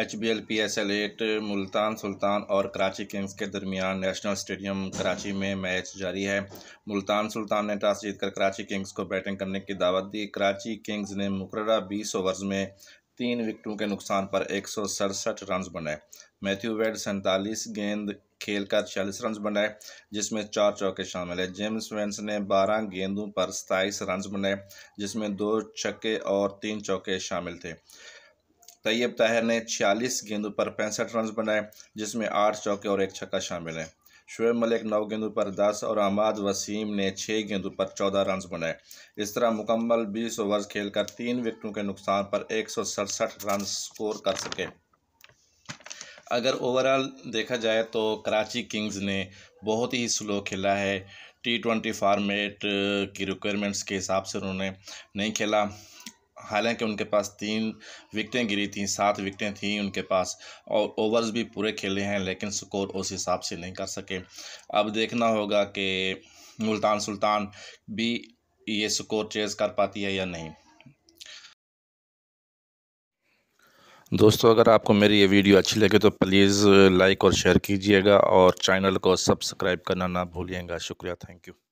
H B L P S L eight Multan Sultan और Karachi Kings के दरमियान नेशनल स्टेडियम कराची में मैच जारी है मुल्तान सुल्तान ने टॉस जीतकर कराची किंग्स को बैटिंग करने की दावत दी कराची किंग्स ने मुकर्रा बीस ओवर्स में तीन विकेटों के नुकसान पर एक सौ सड़सठ रन बनाए मैथ्यू वेड सैंतालीस गेंद खेलकर छियालीस रन बनाए जिसमें चार चौके शामिल हैं जेम्स वेंस ने बारह गेंदों पर सताईस रन बनाए जिसमें दो छक्के और तीन चौके शामिल थे तैयब ताहिर ने छियालीस गेंदों पर पैंसठ रन बनाए जिसमें आठ चौके और एक छक्का शामिल है शुएब मलिक नौ गेंदों पर दस और अहमद वसीम ने छः गेंदों पर चौदह रन बनाए इस तरह मुकम्मल बीस ओवर खेलकर तीन विकटों के नुकसान पर एक सौ सड़सठ रन स्कोर कर सके अगर ओवरऑल देखा जाए तो कराची किंग्स ने बहुत ही स्लो खेला है टी ट्वेंटी फार्मेट की रिक्वायरमेंट्स के हिसाब से उन्होंने नहीं खेला हालांकि उनके पास तीन विकटें गिरी थी सात विकटें थीं उनके पास और ओवर्स भी पूरे खेले हैं लेकिन स्कोर उस हिसाब से नहीं कर सके अब देखना होगा कि मुल्तान सुल्तान भी ये स्कोर चेज कर पाती है या नहीं दोस्तों अगर आपको मेरी ये वीडियो अच्छी लगे तो प्लीज़ लाइक और शेयर कीजिएगा और चैनल को सब्सक्राइब करना ना भूलिएगा शुक्रिया थैंक यू